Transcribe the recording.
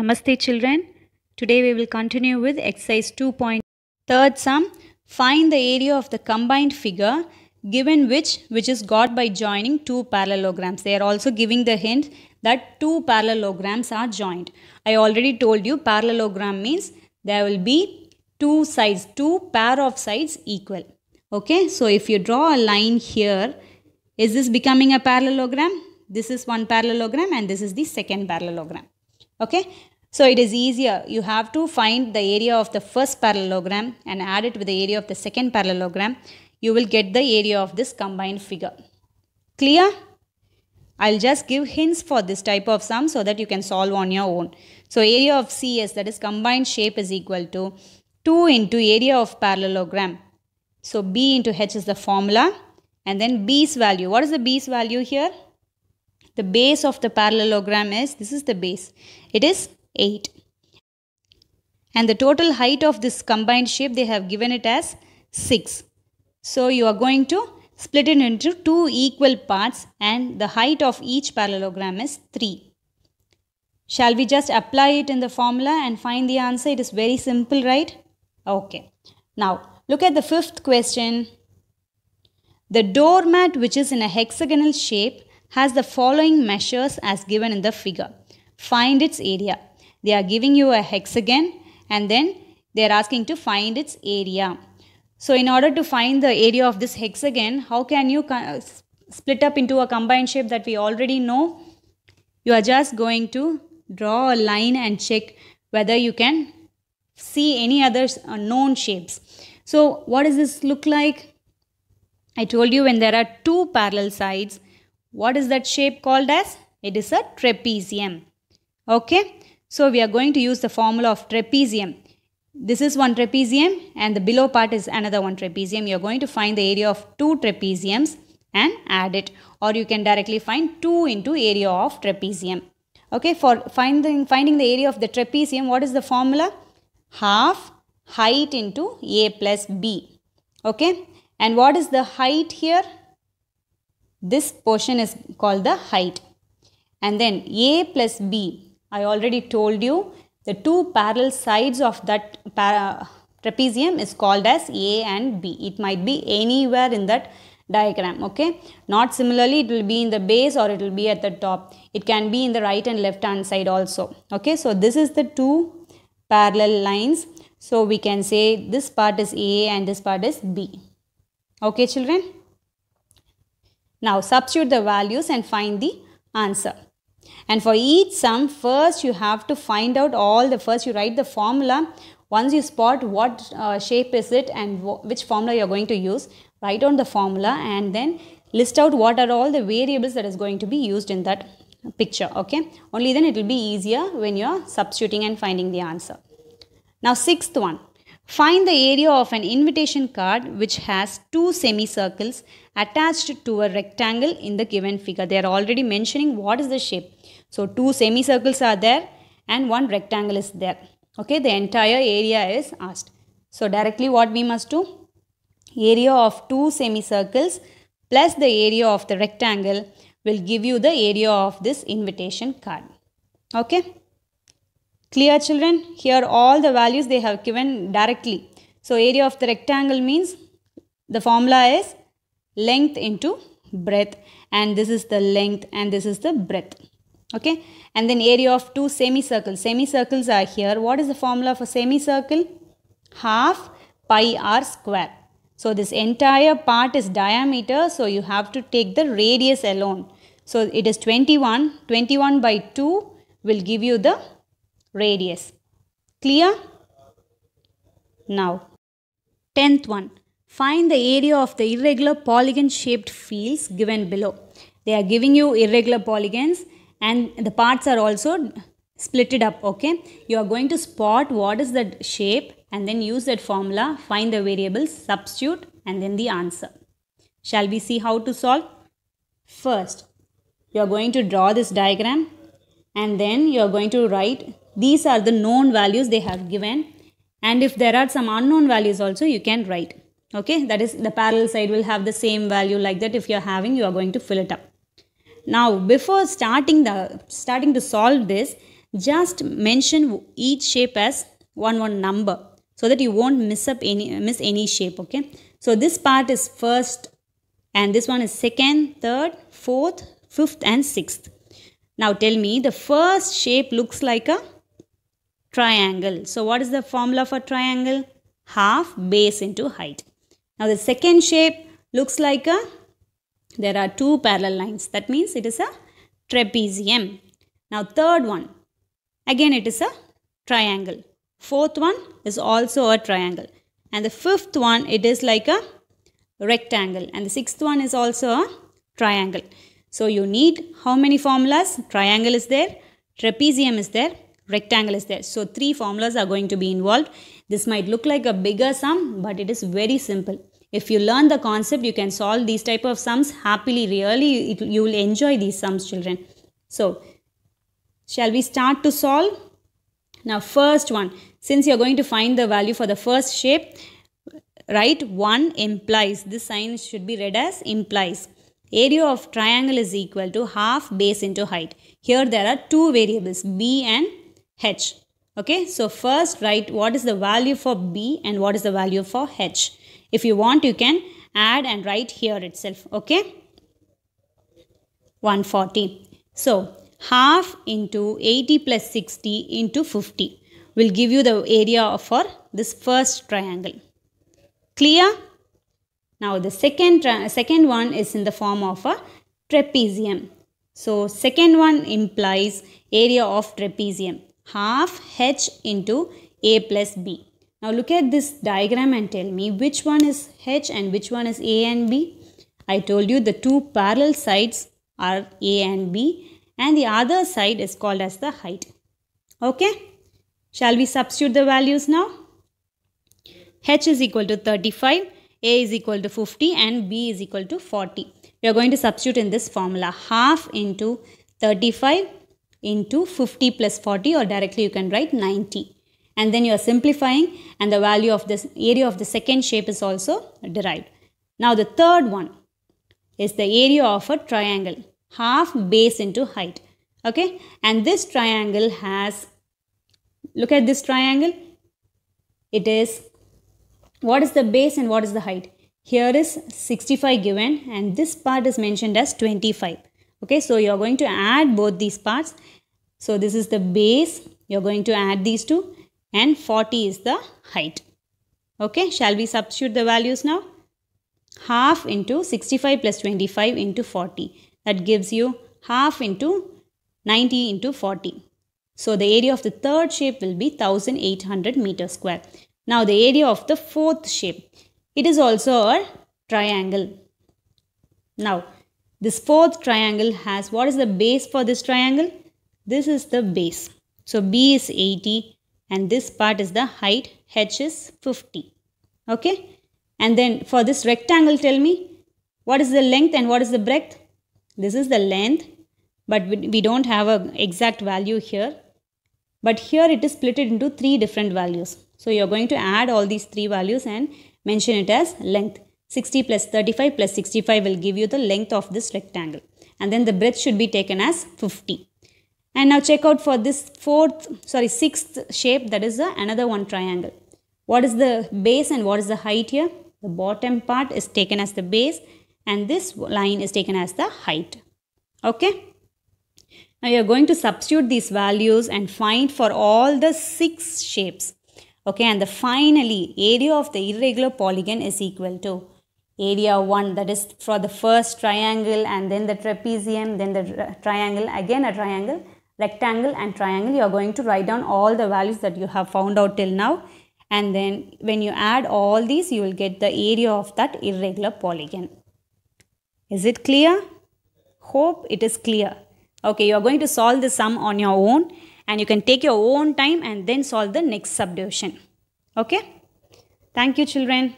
Namaste children. Today we will continue with exercise 2.3. Third sum. Find the area of the combined figure given which which is got by joining two parallelograms. They are also giving the hint that two parallelograms are joined. I already told you parallelogram means there will be two sides, two pair of sides equal. Okay, so if you draw a line here, is this becoming a parallelogram? This is one parallelogram and this is the second parallelogram. Okay. So it is easier. You have to find the area of the first parallelogram and add it with the area of the second parallelogram. You will get the area of this combined figure. Clear? I'll just give hints for this type of sum so that you can solve on your own. So area of CS that is combined shape is equal to 2 into area of parallelogram. So B into H is the formula and then B's value. What is the B's value here? The base of the parallelogram is, this is the base, it is 8. And the total height of this combined shape, they have given it as 6. So you are going to split it into two equal parts and the height of each parallelogram is 3. Shall we just apply it in the formula and find the answer? It is very simple, right? Okay. Now, look at the fifth question. The doormat which is in a hexagonal shape has the following measures as given in the figure. Find its area. They are giving you a hexagon and then they are asking to find its area. So in order to find the area of this hexagon, how can you split up into a combined shape that we already know? You are just going to draw a line and check whether you can see any other uh, known shapes. So what does this look like? I told you when there are two parallel sides, what is that shape called as? It is a trapezium. Okay. So we are going to use the formula of trapezium. This is one trapezium and the below part is another one trapezium. You are going to find the area of two trapeziums and add it or you can directly find 2 into area of trapezium. Okay, for finding, finding the area of the trapezium, what is the formula? Half height into A plus B. Okay, and what is the height here? This portion is called the height. And then A plus B, I already told you the two parallel sides of that trapezium is called as A and B. It might be anywhere in that diagram okay not similarly it will be in the base or it will be at the top it can be in the right and left hand side also okay so this is the two parallel lines so we can say this part is a and this part is b okay children now substitute the values and find the answer. And for each sum, first you have to find out all the, first you write the formula. Once you spot what uh, shape is it and which formula you are going to use, write down the formula and then list out what are all the variables that is going to be used in that picture. Okay, only then it will be easier when you are substituting and finding the answer. Now sixth one, Find the area of an invitation card which has two semicircles attached to a rectangle in the given figure. They are already mentioning what is the shape. So two semicircles are there and one rectangle is there. Okay, the entire area is asked. So directly what we must do? Area of two semicircles plus the area of the rectangle will give you the area of this invitation card. Okay. Clear children? Here all the values they have given directly. So area of the rectangle means the formula is length into breadth and this is the length and this is the breadth. Okay. And then area of two semicircles. Semicircles are here. What is the formula for semicircle? Half pi r square. So this entire part is diameter. So you have to take the radius alone. So it is 21. 21 by 2 will give you the radius. Clear? Now, tenth one. Find the area of the irregular polygon shaped fields given below. They are giving you irregular polygons and the parts are also split it up okay you are going to spot what is that shape and then use that formula find the variables substitute and then the answer shall we see how to solve first you are going to draw this diagram and then you are going to write these are the known values they have given. And if there are some unknown values also, you can write. Okay, that is the parallel side will have the same value like that. If you are having, you are going to fill it up. Now, before starting the starting to solve this, just mention each shape as one one number so that you won't miss up any miss any shape. Okay, so this part is first, and this one is second, third, fourth, fifth, and sixth. Now tell me, the first shape looks like a triangle. So what is the formula for triangle? Half base into height. Now the second shape looks like a, there are two parallel lines. That means it is a trapezium. Now third one, again it is a triangle. Fourth one is also a triangle. And the fifth one, it is like a rectangle. And the sixth one is also a triangle. So you need how many formulas? Triangle is there, trapezium is there, rectangle is there. So three formulas are going to be involved. This might look like a bigger sum but it is very simple. If you learn the concept you can solve these type of sums happily really it, you will enjoy these sums children. So shall we start to solve? Now first one since you are going to find the value for the first shape right 1 implies this sign should be read as implies area of triangle is equal to half base into height. Here there are two variables b and H. Okay, so first write what is the value for B and what is the value for H. If you want, you can add and write here itself. Okay, 140. So half into 80 plus 60 into 50 will give you the area for this first triangle. Clear? Now the second, second one is in the form of a trapezium. So second one implies area of trapezium half h into a plus b. Now look at this diagram and tell me which one is h and which one is a and b. I told you the two parallel sides are a and b and the other side is called as the height. Okay. Shall we substitute the values now? h is equal to 35, a is equal to 50 and b is equal to 40. We are going to substitute in this formula half into 35 into 50 plus 40 or directly you can write 90 and then you are simplifying and the value of this area of the second shape is also derived. Now the third one is the area of a triangle half base into height okay and this triangle has look at this triangle it is what is the base and what is the height here is 65 given and this part is mentioned as 25 okay so you are going to add both these parts so this is the base you are going to add these two and 40 is the height okay shall we substitute the values now half into 65 plus 25 into 40 that gives you half into 90 into 40 so the area of the third shape will be 1800 meter square. Now the area of the fourth shape. It is also a triangle. Now this fourth triangle has, what is the base for this triangle? This is the base. So B is 80 and this part is the height, H is 50. Okay. And then for this rectangle, tell me, what is the length and what is the breadth? This is the length, but we don't have an exact value here. But here it is split into three different values. So you're going to add all these three values and mention it as length. 60 plus 35 plus 65 will give you the length of this rectangle. And then the breadth should be taken as 50. And now check out for this fourth, sorry, sixth shape that is the another one triangle. What is the base and what is the height here? The bottom part is taken as the base and this line is taken as the height. Okay. Now you are going to substitute these values and find for all the six shapes. Okay, and the finally area of the irregular polygon is equal to area 1 that is for the first triangle and then the trapezium then the triangle again a triangle rectangle and triangle you are going to write down all the values that you have found out till now and then when you add all these you will get the area of that irregular polygon is it clear hope it is clear okay you are going to solve the sum on your own and you can take your own time and then solve the next subdivision okay thank you children